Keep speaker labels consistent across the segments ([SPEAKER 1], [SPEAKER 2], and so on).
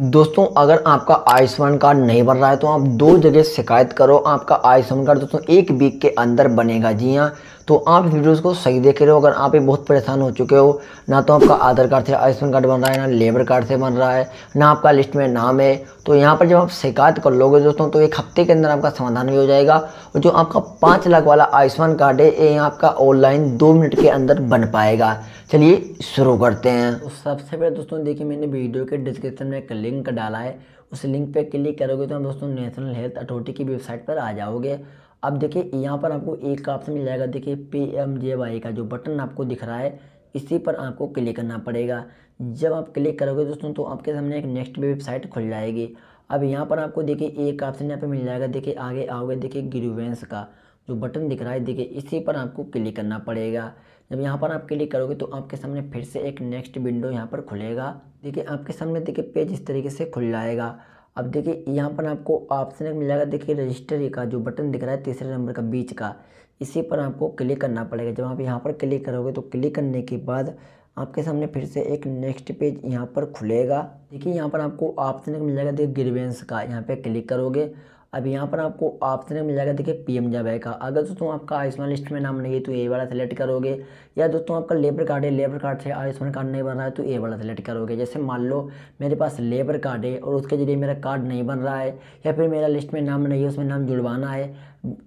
[SPEAKER 1] दोस्तों अगर आपका आयुष्मान कार्ड नहीं बन रहा है तो आप दो जगह शिकायत करो आपका आयुष्मान कार्ड दोस्तों एक वीक के अंदर बनेगा जी हाँ तो आप इस वीडियोज़ को सही देख रहे हो अगर आप ये बहुत परेशान हो चुके हो ना तो आपका आधार कार्ड से आयुष्मान कार्ड बन रहा है ना लेबर कार्ड से बन रहा है ना आपका लिस्ट में नाम है तो यहाँ पर जब आप शिकायत कर लोगे दोस्तों तो एक हफ्ते के अंदर आपका समाधान भी हो जाएगा और जो आपका पाँच लाख वाला आयुष्मान कार्ड है ये आपका ऑनलाइन दो मिनट के अंदर बन पाएगा चलिए शुरू करते हैं तो सबसे पहले दोस्तों देखिए मैंने वीडियो के डिस्क्रिप्शन में एक लिंक डाला है उस लिंक पर क्लिक करोगे तो हम दोस्तों नेशनल हेल्थ अथॉरिटी की वेबसाइट पर आ जाओगे अब देखिए यहाँ पर आपको एक का ऑप्शन मिल जाएगा देखिए पी एम जे वाई का जो बटन आपको दिख रहा है इसी पर आपको क्लिक करना पड़ेगा जब आप क्लिक करोगे दोस्तों तो आपके सामने एक नेक्स्ट वेबसाइट खुल जाएगी अब यहाँ पर आपको देखिए एक ऑप्शन यहाँ पर मिल जाएगा देखिए आगे आओगे देखिए ग्रीवेंस का जो बटन दिख रहा है देखिए इसी पर आपको क्लिक करना पड़ेगा जब यहाँ पर आप क्लिक करोगे तो आपके सामने फिर से एक नेक्स्ट विंडो यहाँ पर खुलेगा देखिए आपके सामने देखिए पेज इस तरीके से खुल जाएगा अब देखिए यहाँ पर आपको ऑप्शन मिल जाएगा देखिए रजिस्टर का जो बटन दिख रहा है तीसरे नंबर का बीच का इसी पर आपको क्लिक करना पड़ेगा जब आप यहाँ पर क्लिक करोगे तो क्लिक करने के बाद आपके सामने फिर से एक नेक्स्ट पेज यहाँ पर खुलेगा देखिए यहाँ पर आपको ऑप्शन मिल जाएगा देखिए ग्रीवेंस का यहाँ पर क्लिक करोगे अब यहाँ पर आपको ऑप्शन मिल जाएगा देखिए पीएम जब है का अगर दोस्तों आपका आयुष्मान लिस्ट में नाम नहीं है तो ए वाला सेलेक्ट करोगे या दोस्तों आपका लेबर कार्ड है लेबर कार्ड से आयुष्मान कार्ड नहीं बन रहा है तो ए वाला सेलेक्ट करोगे जैसे मान लो मेरे पास लेबर कार्ड है और उसके जरिए मेरा कार्ड नहीं बन रहा है या फिर मेरा लिस्ट में नाम नहीं है उसमें नाम जुड़वाना है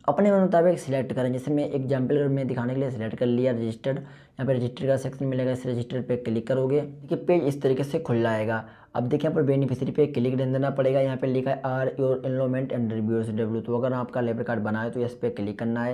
[SPEAKER 1] अपने मुताबिक सिलेक्ट करें जैसे मैं एग्जाम्पल में दिखाने के लिए सिलेक्ट कर लिया रजिस्टर्ड यहाँ पर रजिस्टर का सेक्शन मिलेगा इस रजिस्टर पर क्लिक करोगे कि पेज इस तरीके से खुल जाएगा अब देखिए यहाँ पर बेनिफिशरी पे क्लिक देना पड़ेगा यहाँ पे लिखा है are your enrolment and reviews W तो अगर आपका लेबर कार्ड बनाए तो एस पे क्लिक करना है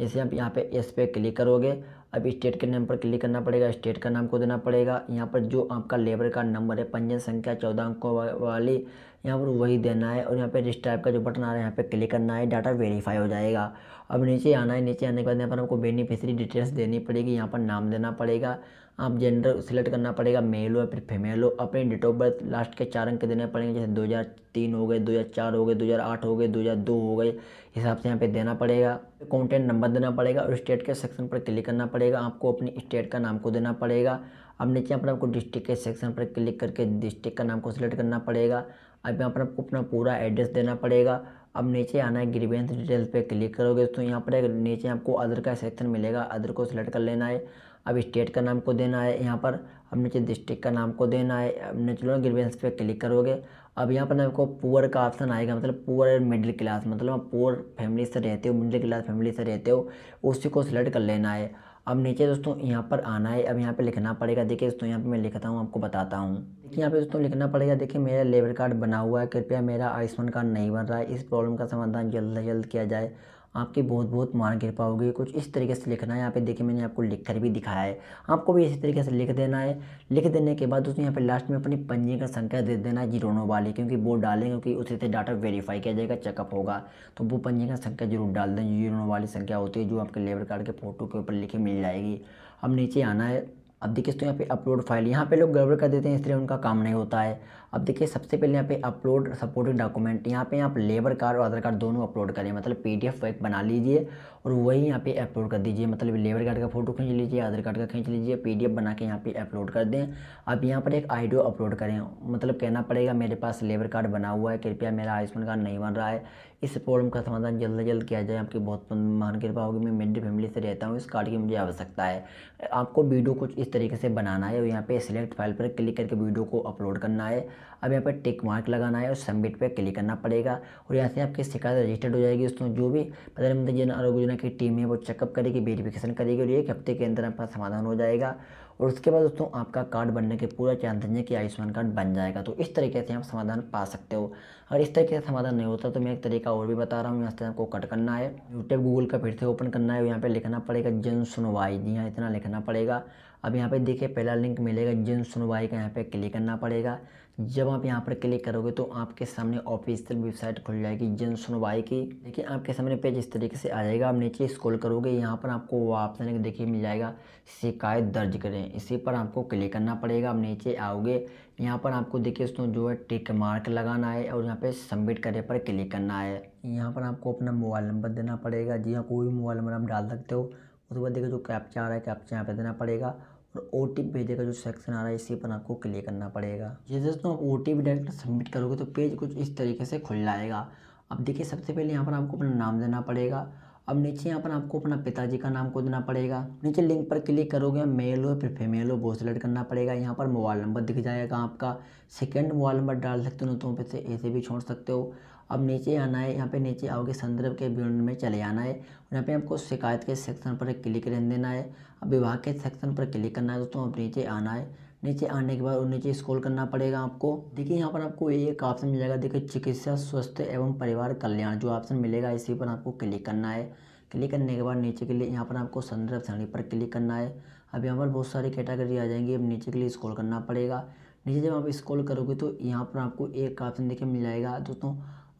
[SPEAKER 1] जैसे आप यहाँ पे एस पे क्लिक करोगे अब स्टेट के नाम पर क्लिक करना पड़ेगा स्टेट का नाम को देना पड़ेगा यहाँ पर जो आपका लेबर कार्ड नंबर है पंजीयन संख्या चौदह अंकों वाली यहाँ पर वही देना है और यहाँ पे डिस्ट्राइब का जो बटन आ रहा है यहाँ पे क्लिक करना है डाटा वेरीफाई हो जाएगा अब नीचे आना है नीचे आने के बाद यहाँ पर आपको बेनिफिशरी डिटेल्स देनी पड़ेगी यहाँ पर नाम देना पड़ेगा आप जेंडर सिलेक्ट करना पड़ेगा मेल हो या फिर फीमेल हो अपने डेट ऑफ बर्थ लास्ट के चार अंक देने पड़ेंगे जैसे तीन हो गए चार हो गए आठ हो गए दो हो गए हिसाब से यहाँ पे देना पड़ेगा कॉन्टेंट नंबर देना पड़ेगा और स्टेट के सेक्शन पर क्लिक करना पड़ेगा आपको अपनी स्टेट का नाम को देना पड़ेगा अब नीचे यहाँ पर आपको डिस्ट्रिक्ट के सेक्शन पर क्लिक करके डिस्ट्रिक्ट का नाम को सिलेक्ट करना पड़ेगा अब यहाँ पर आपको अपना पूरा एड्रेस देना पड़ेगा अब नीचे आना है ग्रीवेंस डिटेल्स पे क्लिक करोगे तो यहाँ पर नीचे आपको अदर का सेक्शन मिलेगा अदर को सिलेक्ट कर लेना है अब स्टेट का नाम को देना है यहाँ पर अब नीचे डिस्ट्रिक्ट का नाम को देना है अब नेचुरल ग्रीवेंस पे क्लिक करोगे अब यहाँ पर आपको पुअर का ऑप्शन आएगा मतलब पुअर मिडिल क्लास मतलब आप पुअर फैमिली से रहते हो मिडिल क्लास फैमिली से रहते हो उसी को सिलेक्ट कर लेना है अब नीचे दोस्तों यहाँ पर आना है अब यहाँ पे लिखना पड़ेगा देखिए दोस्तों यहाँ पे मैं लिखता हूँ आपको बताता हूँ देखिए यहाँ पे दोस्तों लिखना पड़ेगा देखिए मेरा लेबर कार्ड बना हुआ है कृपया मेरा आयुष्मान कार्ड नहीं बन रहा है इस प्रॉब्लम का समाधान जल्द से जल्द किया जाए आपके बहुत बहुत मार गिर पाओगे कुछ इस तरीके से लिखना है यहाँ पे देखिए मैंने आपको लिख कर भी दिखाया है आपको भी इसी तरीके से लिख देना है लिख देने के बाद उसमें यहाँ पे लास्ट में अपनी पंजीकरण का संख्या दे देना है जीरोनों वाली क्योंकि वो डालें क्योंकि उसी से डाटा वेरीफाई किया जाएगा चेकअप होगा तो वो पंजीकरण संख्या जरूर डाल दें जीरोनों वाली संख्या होती है जो आपके लेबर कार्ड के फोटो के ऊपर लिखी मिल जाएगी अब नीचे आना है अब देखिए तो यहाँ पे अपलोड फाइल यहाँ पे लोग गड़बड़ कर देते हैं इसलिए उनका काम नहीं होता है अब देखिए सबसे पहले यहाँ पे अपलोड सपोर्टिंग डॉक्यूमेंट यहाँ पे आप लेबर कार्ड और आधार कार्ड दोनों अपलोड करें मतलब पी डी बना लीजिए और वही यहाँ पे अपलोड कर दीजिए मतलब लेबर कार्ड का फोटो खींच लीजिए आधार कार्ड का खींच लीजिए पी बना के यहाँ पे अपलोड कर दें अब यहाँ पर एक आइडियो अपलोड करें मतलब कहना पड़ेगा मेरे पास लेबर कार्ड बना हुआ है कृपया मेरा आयुष्मान कार्ड नहीं बन रहा है इस प्रॉब्लम का समाधान जल्द से जल्द किया जाए आपकी बहुत महान कृपा होगी मैं मिड फैमिली से रहता हूँ इस कार्ड की मुझे आवश्यकता है आपको वीडियो कुछ इस तरीके से बनाना है और यहाँ पे सिलेक्ट फाइल पर क्लिक करके वीडियो को अपलोड करना है अब यहाँ पर टिक मार्क लगाना है और सबमिट पर क्लिक करना पड़ेगा और यहाँ से आपकी शिकायत रजिस्टर्ड हो जाएगी दोस्तों जो भी प्रधानमंत्री जन आरोग्य योजना की टीम है वो चेकअप करेगी वेरिफिकेशन करेगी और एक हफ्ते के अंदर आपका समाधान हो जाएगा और उसके बाद दोस्तों आपका कार्ड बनने के पूरा चांस देंगे कि आयुष्मान कार्ड बन जाएगा तो इस तरीके से आप समाधान पा सकते हो अगर इस तरीके से समाधान नहीं होता तो मैं एक तरीका और भी बता रहा हूँ यहाँ से आपको कट करना है यूट्यूब गूगल का फिर से ओपन करना है यहाँ पर लिखना पड़ेगा जन सुनवाई जी हाँ इतना लिखना पड़ेगा अब यहाँ पर देखिए पहला लिंक मिलेगा जन सुनवाई का यहाँ पर क्लिक करना पड़ेगा जब आप यहाँ पर क्लिक करोगे तो आपके सामने ऑफिशियल वेबसाइट खुल जाएगी जन सुनवाई की देखिए आपके सामने पेज इस तरीके से आ जाएगा आप नीचे स्क्रॉल करोगे यहाँ पर आपको वो ऑप्शन देखिए मिल जाएगा शिकायत दर्ज करें इसी पर आपको क्लिक करना पड़ेगा आप नीचे आओगे यहाँ पर आपको देखिए उसमें जो है टिक मार्क लगाना है और यहाँ पर सबमिट करे पर क्लिक करना है यहाँ पर आपको अपना मोबाइल नंबर देना पड़ेगा जी हाँ कोई भी मोबाइल नंबर आप डाल सकते हो उसके बाद देखिए जो कैप्चा आ रहा है कैप्चा यहाँ पर देना पड़ेगा और ओ टी भेजेगा का जो सेक्शन आ रहा है इसी पर आपको क्लिक करना पड़ेगा ये दोस्तों आप ओ टी डायरेक्ट सबमिट करोगे तो पेज कुछ इस तरीके से खुल जाएगा अब देखिए सबसे पहले यहाँ पर आपको अपना नाम देना पड़ेगा अब नीचे यहाँ पर आपको अपना पिताजी का नाम देना पड़ेगा नीचे लिंक पर क्लिक करोगे मेल हो फिर फीमेल हो वो सिलेक्ट करना पड़ेगा यहाँ पर मोबाइल नंबर दिख जाएगा आपका सेकेंड मोबाइल नंबर डाल सकते हो तो फिर से ऐसे भी छोड़ सकते हो अब नीचे आना है यहाँ पे नीचे आओगे संदर्भ के विवरण में चले आना है यहाँ पे आपको शिकायत के सेक्शन पर क्लिक रहने देना है अब विभाग के सेक्शन पर क्लिक करना है दोस्तों अब नीचे आना है नीचे आने के बाद और नीचे स्क्रॉल करना पड़ेगा आपको देखिए यहाँ पर आपको एक ऑप्शन मिल जाएगा देखिए चिकित्सा स्वास्थ्य एवं परिवार कल्याण जो ऑप्शन मिलेगा इसी पर आपको क्लिक करना है क्लिक करने के बाद नीचे के लिए यहाँ पर आपको संदर्भ सारणी पर क्लिक करना है अब यहाँ पर बहुत सारी कैटेगरी आ जाएंगी अब नीचे के लिए स्क्रॉल करना पड़ेगा नीचे जब आप स्क्रॉल करोगे तो यहाँ पर आपको एक ऑप्शन देखिए मिल जाएगा दोस्तों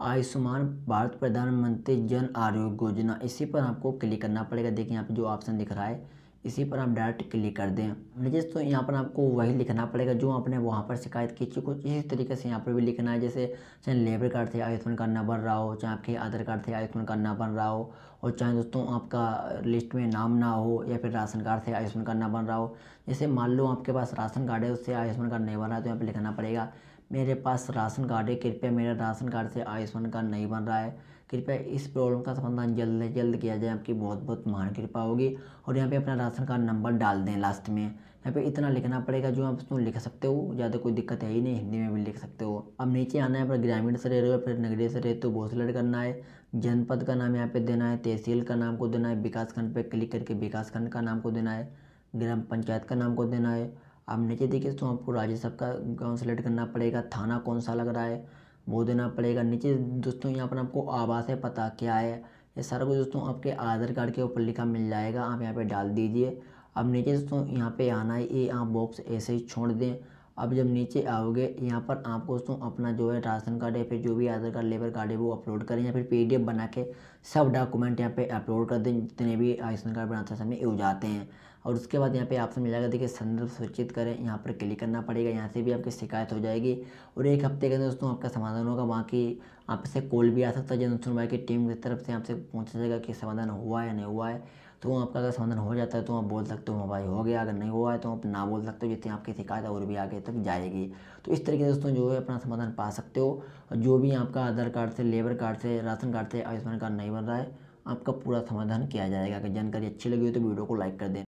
[SPEAKER 1] आयुष्मान भारत प्रधानमंत्री जन आरोग्य योजना इसी पर आपको क्लिक करना पड़ेगा देखिए यहाँ पर जो ऑप्शन दिख रहा है इसी पर आप डायरेक्ट क्लिक कर दें जिस तो यहाँ पर आपको वही लिखना पड़ेगा जो आपने वहाँ पर शिकायत की थी कुछ इसी तरीके से यहाँ पर भी लिखना है जैसे चाहे लेबर कार्ड थे आयुष्मान कार्ड ना बन रहा हो चाहे आपके आधार कार्ड थे आयुष्मान कार्ड ना बन रहा हो और चाहे दोस्तों आपका लिस्ट में नाम ना हो या फिर राशन कार्ड थे आयुष्मान कार्ड ना बन रहा हो जैसे मान लो आपके पास राशन कार्ड है उससे आयुष्मान कार्ड नहीं बन रहा है तो यहाँ पर लिखना पड़ेगा मेरे पास राशन कार्ड है कृपया मेरा राशन कार्ड से आयुष्मान कार्ड नहीं बन रहा है कृपया इस प्रॉब्लम का समाधान जल्द से जल्द किया जाए आपकी बहुत बहुत महान कृपा होगी और यहाँ पे अपना राशन कार्ड नंबर डाल दें लास्ट में यहाँ पे इतना लिखना पड़ेगा जो आप उसमें लिख सकते हो ज़्यादा कोई दिक्कत है ही नहीं हिंदी में भी लिख सकते हो अब नीचे आना है पर ग्रामीण से रह रहे हो फिर नगरीय से रहे तो घोसलेट करना है जनपद का नाम यहाँ पे देना है तहसील का नाम को देना है विकासखंड पर क्लिक करके विकासखंड का नाम को देना है ग्राम पंचायत का नाम को देना है अब नीचे देखिए तो आपको राज्य सबका गाँव सेलेक्ट करना पड़ेगा थाना कौन सा लग रहा है वो देना पड़ेगा नीचे दोस्तों यहाँ पर आपको आवास है पता क्या है ये सारा कुछ दोस्तों आपके आधार कार्ड के ऊपर लिखा मिल जाएगा आप यहाँ पे डाल दीजिए अब नीचे दोस्तों यहाँ पे आना है ये आप बॉक्स ऐसे ही छोड़ दें अब जब नीचे आओगे यहाँ पर आपको दोस्तों अपना जो है राशन कार्ड या फिर जो भी आधार कार्ड लेबर कार्ड है वो अपलोड करें या फिर पीडीएफ बना के सब डॉक्यूमेंट यहाँ पे अपलोड कर दें जितने भी राशन कार्ड बनाते समय यूज आते हैं और उसके बाद यहाँ पे आपसे मिल जाएगा देखिए संदर्भ सूचित करें यहाँ पर क्लिक करना पड़ेगा यहाँ से भी आपकी शिकायत हो जाएगी और एक हफ्ते के अंदर दोस्तों आपका समाधान होगा वहाँ की आपसे कॉल भी आ सकता है जनसुन भाई की टीम की तरफ से आपसे पूछा जाएगा कि समाधान हुआ है या नहीं हुआ है तो आपका अगर समाधान हो जाता है तो आप बोल सकते हो भाई हो गया अगर नहीं हुआ है तो आप ना बोल सकते हो जिससे आपकी शिकायत और भी आगे तक जाएगी तो इस तरीके से दोस्तों जो है अपना समाधान पा सकते हो और जो भी आपका आधार कार्ड से लेबर कार्ड से राशन कार्ड से आयुष्मान कार्ड नहीं बन रहा है आपका पूरा समाधान किया जाएगा अगर जानकारी अच्छी लगी हो तो वीडियो को लाइक कर दें